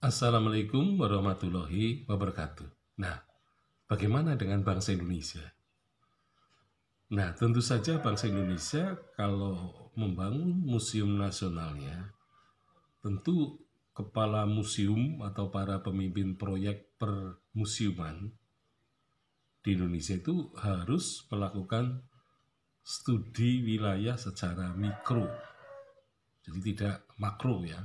Assalamualaikum warahmatullahi wabarakatuh. Nah, bagaimana dengan bangsa Indonesia? Nah, tentu saja bangsa Indonesia kalau membangun museum nasionalnya, tentu kepala museum atau para pemimpin proyek permuseuman di Indonesia itu harus melakukan studi wilayah secara mikro. Jadi tidak makro ya,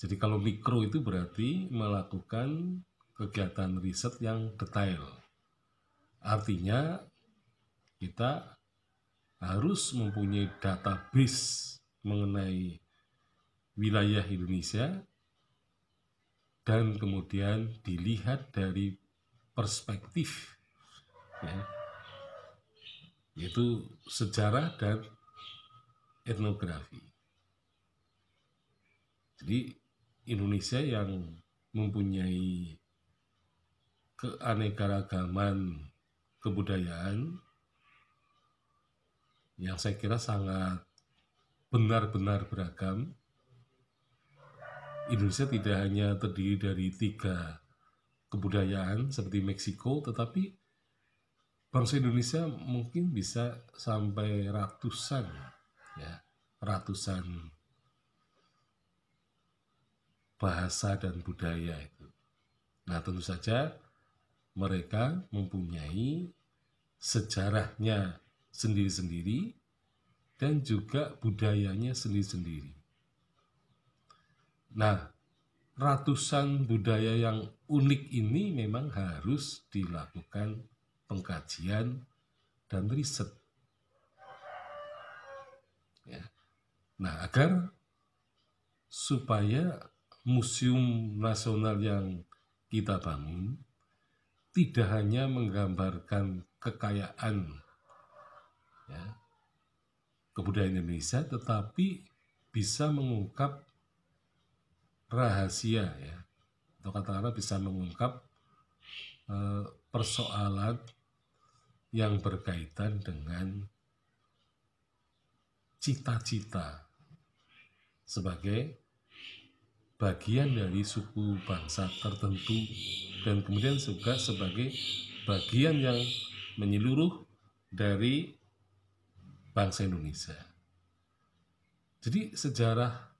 jadi kalau mikro itu berarti melakukan kegiatan riset yang detail. Artinya kita harus mempunyai database mengenai wilayah Indonesia dan kemudian dilihat dari perspektif ya, yaitu sejarah dan etnografi. Jadi Indonesia yang mempunyai keanekaragaman kebudayaan yang saya kira sangat benar-benar beragam. Indonesia tidak hanya terdiri dari tiga kebudayaan seperti Meksiko, tetapi bangsa Indonesia mungkin bisa sampai ratusan, ya, ratusan bahasa dan budaya itu. Nah, tentu saja mereka mempunyai sejarahnya sendiri-sendiri dan juga budayanya sendiri-sendiri. Nah, ratusan budaya yang unik ini memang harus dilakukan pengkajian dan riset. Ya. Nah, agar supaya museum nasional yang kita bangun tidak hanya menggambarkan kekayaan ya, kebudayaan Indonesia, tetapi bisa mengungkap rahasia ya, atau katakanlah bisa mengungkap e, persoalan yang berkaitan dengan cita-cita sebagai bagian dari suku bangsa tertentu dan kemudian juga sebagai bagian yang menyeluruh dari bangsa Indonesia. Jadi sejarah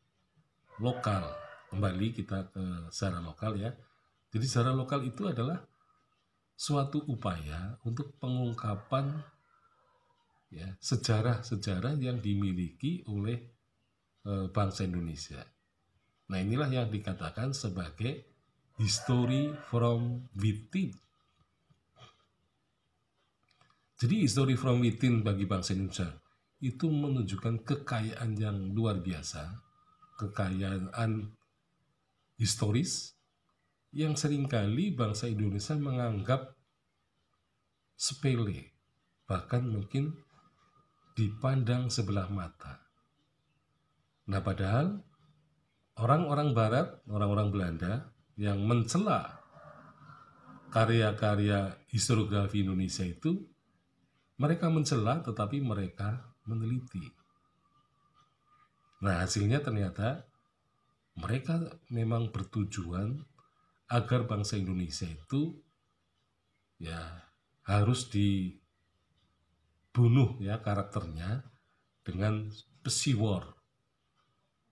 lokal kembali kita ke sejarah lokal ya. Jadi sejarah lokal itu adalah suatu upaya untuk pengungkapan ya sejarah-sejarah yang dimiliki oleh e, bangsa Indonesia. Nah inilah yang dikatakan sebagai history from within. Jadi history from within bagi bangsa Indonesia itu menunjukkan kekayaan yang luar biasa, kekayaan historis yang seringkali bangsa Indonesia menganggap sepele, bahkan mungkin dipandang sebelah mata. Nah padahal orang-orang Barat, orang-orang Belanda yang mencela karya-karya historiografi Indonesia itu, mereka mencela tetapi mereka meneliti. Nah, hasilnya ternyata mereka memang bertujuan agar bangsa Indonesia itu ya harus dibunuh ya karakternya dengan pesiwor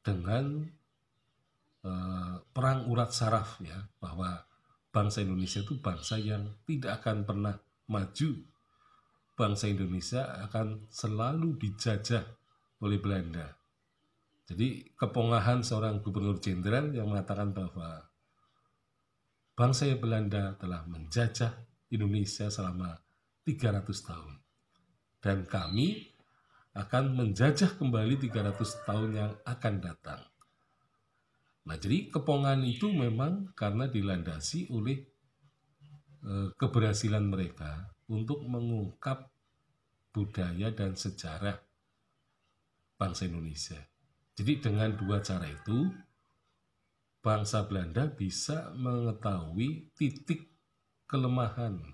dengan Eh, perang urat saraf ya bahwa bangsa Indonesia itu bangsa yang tidak akan pernah maju. Bangsa Indonesia akan selalu dijajah oleh Belanda. Jadi kepongahan seorang gubernur jenderal yang mengatakan bahwa bangsa Belanda telah menjajah Indonesia selama 300 tahun. Dan kami akan menjajah kembali 300 tahun yang akan datang. Nah, jadi kepongan itu memang karena dilandasi oleh e, keberhasilan mereka untuk mengungkap budaya dan sejarah bangsa Indonesia. Jadi dengan dua cara itu bangsa Belanda bisa mengetahui titik kelemahan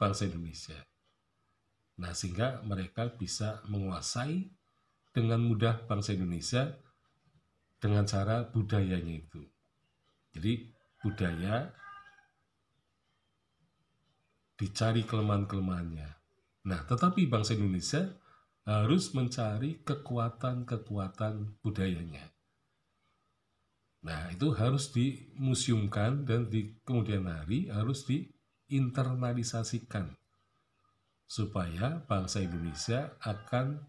bangsa Indonesia. Nah, sehingga mereka bisa menguasai dengan mudah bangsa Indonesia dengan cara budayanya itu. Jadi budaya dicari kelemahan-kelemahannya. Nah, tetapi bangsa Indonesia harus mencari kekuatan-kekuatan budayanya. Nah, itu harus dimuseumkan dan di kemudian hari harus diinternalisasikan supaya bangsa Indonesia akan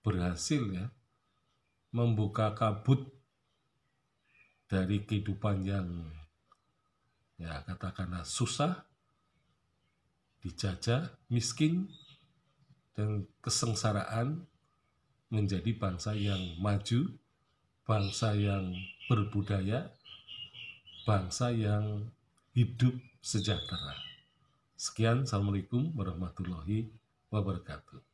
berhasil ya membuka kabut dari kehidupan yang ya katakanlah susah, dijajah, miskin, dan kesengsaraan menjadi bangsa yang maju, bangsa yang berbudaya, bangsa yang hidup sejahtera. Sekian, Assalamualaikum warahmatullahi wabarakatuh.